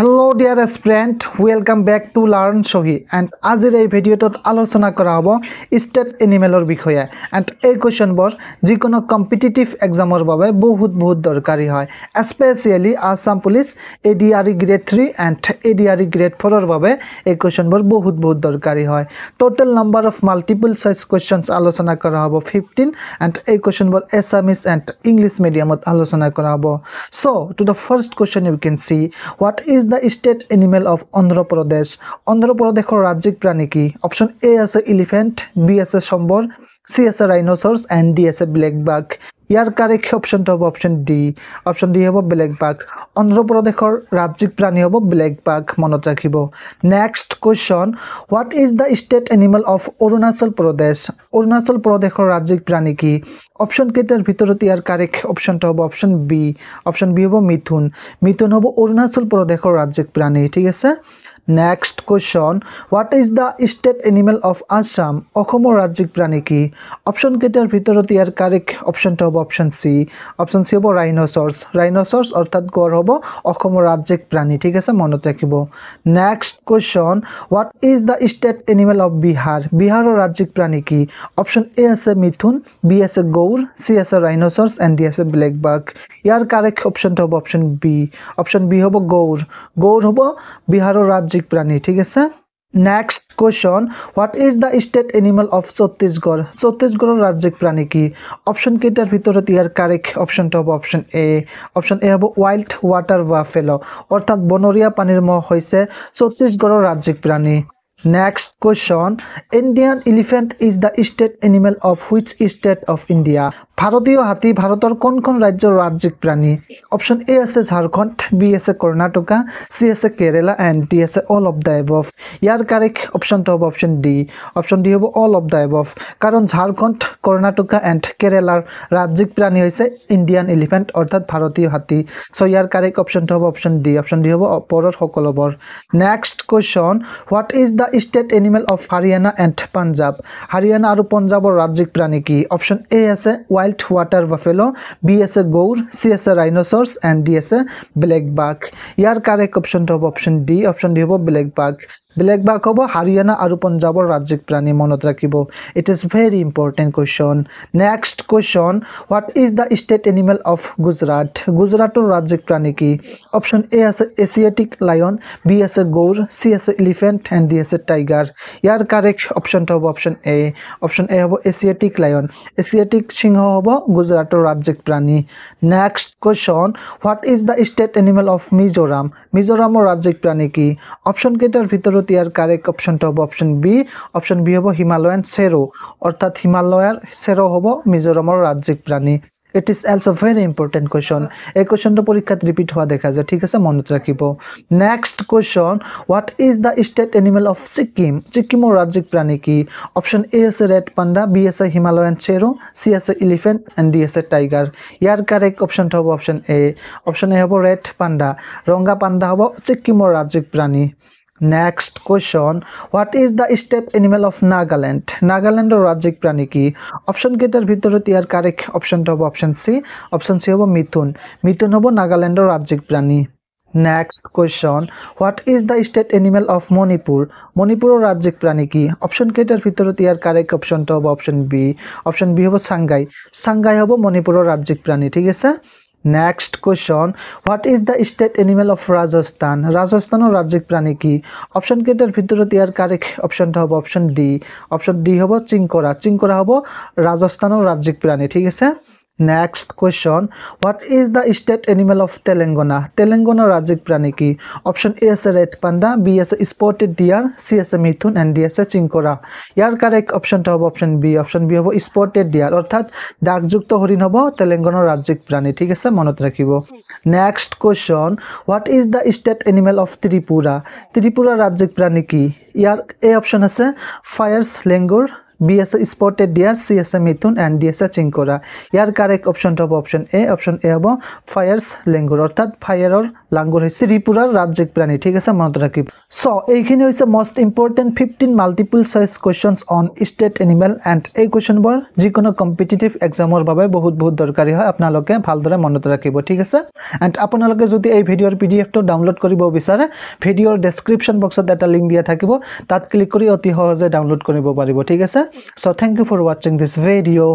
Hello dear student welcome back to learn সহি and আজিৰ এই ভিডিঅ'টোত আলোচনা কৰা হ'ব ষ্টেট এনিমেলৰ বিষয়ে এণ্ড এই কুৱেশ্যনবোৰ যিকোনো কম্পিটিটিভ এক্সামৰ বাবে বহুত বহুত দৰকাৰী হয় especially Assam police A D R E grade three and A D R E grade ফ'ৰৰ বাবে এই কুৱেশ্যনবোৰ বহুত বহুত দৰকাৰী হয় total number of multiple choice questions আলোচনা কৰা হ'ব ফিফটিন এণ্ড এই কুৱেশ্যনবোৰ এছামিজ এণ্ড ইংলিছ মিডিয়ামত আলোচনা কৰা হ'ব so' to the first question you can see what is is the state animal of Andhra Pradesh অন্ধ্রপ্রদেশের রাজ্যিক প্রাণী কি অপশন এ আছে ইলিফেন্ট বি আছে sambar C as a rhinoceros and D as a black bug ইয়াৰ কাৰেক্ট অপশ্যনটো হ'ব অপশ্যন ডি অপশ্যন ডি হ'ব ব্লেক বাঘ অন্ধ্ৰপ্ৰদেশৰ ৰাজ্যিক প্ৰাণী হ'ব ব্লেক বাঘ মনত ৰাখিব next question what is the state animal of Arunachal Pradesh অৰুণাচল প্ৰদেশৰ ৰাজ্যিক প্ৰাণী কি অপশ্যন কেইটাৰ ভিতৰত ইয়াৰ কাৰেক্ট অপশ্যনটো হ'ব অপশ্যন বি অপশ্যন বি হ'ব মিথুন মিথুন হ'ব অৰুণাচল প্ৰদেশৰ ৰাজ্যিক প্ৰাণী ঠিক আছে next question what is the state animal of Assam অসমৰ ৰাজ্যিক প্ৰাণী কি অপশ্যন কেইটাৰ ভিতৰত ইয়াৰ কাৰেক্ট অপশ্যনটো হ'ব অপশ্যন চি অপশ্যন চি হ'ব ৰাইনচৰ্চ ৰাইনচৰ্চ অৰ্থাৎ গড় হ'ব অসমৰ ৰাজ্যিক প্ৰাণী ঠিক আছে মনত ৰাখিব next question what is the state animal of Bihar বিহাৰৰ ৰাজ্যিক প্ৰাণী কি অপশ্যন এ আছে মিথুন বি আছে গৌৰ চি আছে ৰাইনচৰ্চ এণ্ড ডি আছে ব্লেক ইয়াৰ কাৰেক্ট অপশ্যনটো হ'ব অপশ্যন বি অপশ্যন বি হ'ব গৌৰ গৌৰ হ'ব বিহাৰৰ ৰাজ্যিক সামাজিক প্রাণী ঠিক আছে next question what is the state animal of Chhattisgarh ছত্তিশগড়ের রাজ্যিক প্রাণী কি অপশন কেইটাৰ ভিতৰত ইয়াৰ কাৰেক্ট অপশ্যনটো হ'ব অপশ্যন এ অপশ্যন এ হ'ব ৱাইল্ড ৱাটাৰ বাফেলো অৰ্থাৎ বনৰীয়া পানীৰ মহ হৈছে ছত্তিশগড়ৰ ৰাজ্যিক প্ৰাণী next question Indian elephant is the state animal of which state of India ভারতীয় হাতী ভারতৰ কোনখন ৰাজ্যৰ ৰাজ্যিক প্ৰাণী অপশ্যন এ আছে ঝাৰখণ্ড বি আছে কৰ্ণাটকা চি আছে কেৰেলা এণ্ড ডি আছে অল অফ দ্য এভ ইয়াৰ কাৰেক্ট অপশ্যনটো হ'ব অপশ্যন ডি অপশ্যন ডি হ'ব অল অফ দ্য এভ কাৰণ ঝাৰখণ্ড কৰ্ণাটকা এণ্ড কেৰেলাৰ ৰাজ্যিক প্ৰাণী হৈছে ইণ্ডিয়ান এলিফেণ্ট অৰ্থাৎ ভাৰতীয় হাতী চ' ইয়াৰ কাৰেক্ট অপশ্যনটো হ'ব অপশ্যন ডি অপশ্যন ডি হ'ব ওপৰৰ সকলোবোৰ next question what is the state animal of Haryana and Punjab Haryana আৰু পাঞ্জাৱৰ ৰাজ্যিক প্ৰাণী কি অপশ্যন এ আছে ৱাই wild water buffalo, BSA gour, CSA rhinoceros, and DSA black buck. Your correct option of option D, option D of black buck. Black বাঘ হ'ব হাৰিয়ানা আৰু পঞ্জাৱৰ ৰাজ্যিক প্ৰাণী মনত ৰাখিব it is very important question next question what is the state animal of Gujarat গুজৰাটৰ ৰাজ্যিক প্ৰাণী কি অপশ্যন এ আছে এছিয়াটিক লায়ন বি আছে গৌৰ চি আছে ইলিফেণ্ট এণ্ড ডি আছে টাইগাৰ ইয়াৰ কাৰেক্ট অপশ্যনটো হ'ব অপশ্যন এ অপশ্যন এ হ'ব এছিয়াটিক লায়ন এছিয়াটিক সিংহ হ'ব গুজৰাটৰ ৰাজ্যিক প্ৰাণী next question what is the state animal of Mizoram মিজোৰামৰ ৰাজ্যিক প্ৰাণী কি অপশ্যনকেইটাৰ ভিতৰত পিছত ইয়াৰ কাৰেক্ট অপশ্যনটো হ'ব অপশ্যন বি অপশ্যন বি হ'ব হিমালয়ান চেৰো অৰ্থাৎ হিমালয়াৰ চেৰ হ'ব মিজোৰামৰ ৰাজ্যিক প্ৰাণী it is also very important question এই কুৱেশ্যনটো পৰীক্ষাত ৰিপিট হোৱা দেখা যায় ঠিক আছে মনত ৰাখিব next question what is the state animal of Sikkim ছিকিমৰ ৰাজ্যিক প্ৰাণী কি অপশ্যন এ আছে ৰেড পাণ্ডা বি আছে হিমালয়ান চেৰো চি আছে ইলিফেণ্ট এণ্ড ডি আছে টাইগাৰ ইয়াৰ কাৰেক্ট অপশ্যনটো হ'ব অপশ্যন এ অপশ্যন এ হ'ব ৰেড পাণ্ডা ৰঙা পাণ্ডা হ'ব ছিকিমৰ ৰাজ্যিক প্ৰাণী next question what is the state animal of Nagaland নাগাল্যান্ডের রাজ্যিক প্রাণী কি অপশন কেটার ভিতরে ইয়ার কারেক্ট অপশনটা হবো অপশন সি অপশন সি হবো মিথুন মিথুন হবো নাগাল্যান্ডের রাজ্যিক প্রাণী next question what is the state animal of Manipur মণিপুরের রাজ্যিক প্রাণী কি অপশন কেটার ভিতরত ইয়ার কারেক্ট অপশনটা হবো অপশন বি অপশন বি হবো সাংগাই সাংগাই হবো মণিপুরের রাজ্যিক প্রাণী ঠিক আছে next question what is the state animal of Rajasthan রাজস্থানের রাজ্যিক প্রাণী কি অপশন কেটার ভিতৰত ইয়াৰ কারেক্ট অপশনটা হব অপশন ডি অপশন ডি হব চিংকরা চিংকরা হব রাজস্থানের রাজ্যিক প্রাণী ঠিক আছে next question what is the state animal of Telangana তেলেংগানাৰ ৰাজ্যিক প্ৰাণী কি অপশ্যন এ আছে ৰেড পাণ্ডা বি আছে স্পটেড ডিয়াৰ চি আছে মিথুন এণ্ড ডি আছে চিংকৰা ইয়াৰ কাৰেক্ট অপশ্যনটো হ'ব অপশ্যন বি অপশ্যন বি হ'ব স্পটেড ডিয়াৰ অৰ্থাৎ ডাকযুক্ত হৰিণ হ'ব তেলেংগানাৰ ৰাজ্যিক প্ৰাণী ঠিক আছে মনত ৰাখিব next question what is the state animal of Tripura ত্ৰিপুৰাৰ ৰাজ্যিক প্ৰাণী কি ইয়াৰ এ অপশ্যন আছে Phayre's langur B is spotted deer C is a Mithun and D S A চিংকুরা year correct অপশনটা হব অপশন এ অপশন এ হব ফায়ার্স লেঙ্গুর অর্থাৎ ফায়ারর লাংগুর হয়েছে ত্রিপুরার রাজ্যিক প্রাণী ঠিক আছে মনত রাখি স এইখানে হয়েছে most important fifteen multiple choice questions on state animal and এই কোয়েশনবর যিকোনো কম্পিটিটিভ এক্সামর বাবে বহুত বহুত দরকারি হয় আপনাদের ভালদরে মনত রাখব ঠিক আছে এন্ড আপনাদের যদি এই ভিডিওর পিডিএফটা ডাউনলোড করব বিচার ভিডিওর ডেসক্রিপশন বক্সত একটা লিঙ্ক দিয়া থাকবে তাত ক্লিক করে অতি সহজে ডাউনলোড করব ঠিক আছে so thank you for watching this video